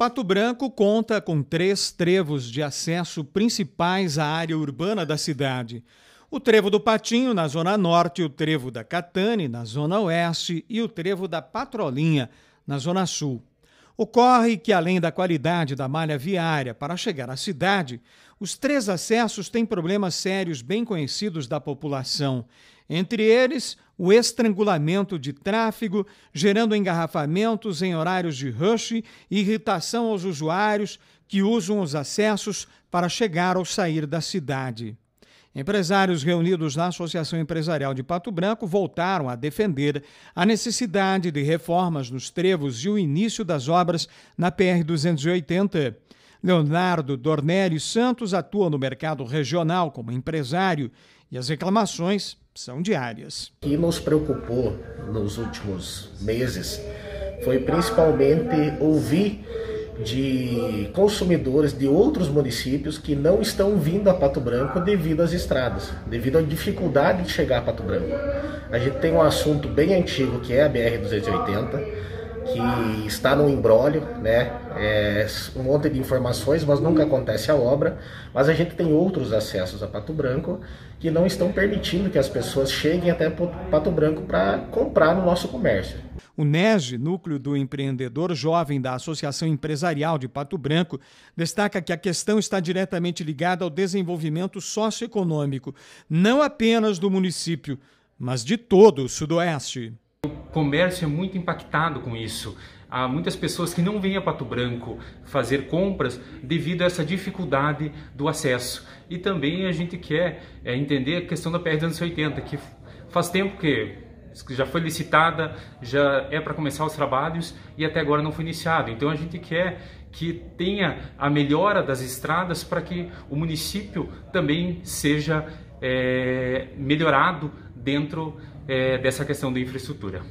Pato Branco conta com três trevos de acesso principais à área urbana da cidade. O Trevo do Patinho, na zona norte, o Trevo da Catane, na zona oeste, e o Trevo da Patrolinha, na zona sul. Ocorre que, além da qualidade da malha viária para chegar à cidade, os três acessos têm problemas sérios bem conhecidos da população entre eles, o estrangulamento de tráfego, gerando engarrafamentos em horários de rush e irritação aos usuários que usam os acessos para chegar ou sair da cidade. Empresários reunidos na Associação Empresarial de Pato Branco voltaram a defender a necessidade de reformas nos trevos e o início das obras na PR 280. Leonardo Dornelli Santos atua no mercado regional como empresário e as reclamações são diárias. O que nos preocupou nos últimos meses foi principalmente ouvir de consumidores de outros municípios que não estão vindo a Pato Branco devido às estradas, devido à dificuldade de chegar a Pato Branco. A gente tem um assunto bem antigo que é a BR-280 que está no embrólio, né? É, um monte de informações, mas nunca acontece a obra. Mas a gente tem outros acessos a Pato Branco que não estão permitindo que as pessoas cheguem até Pato Branco para comprar no nosso comércio. O NEG, Núcleo do Empreendedor Jovem da Associação Empresarial de Pato Branco, destaca que a questão está diretamente ligada ao desenvolvimento socioeconômico, não apenas do município, mas de todo o Sudoeste. O comércio é muito impactado com isso. Há muitas pessoas que não vêm a Pato Branco fazer compras devido a essa dificuldade do acesso. E também a gente quer é, entender a questão da PR dos anos 80, que faz tempo que já foi licitada, já é para começar os trabalhos e até agora não foi iniciado. Então a gente quer que tenha a melhora das estradas para que o município também seja é, melhorado dentro é, dessa questão da infraestrutura.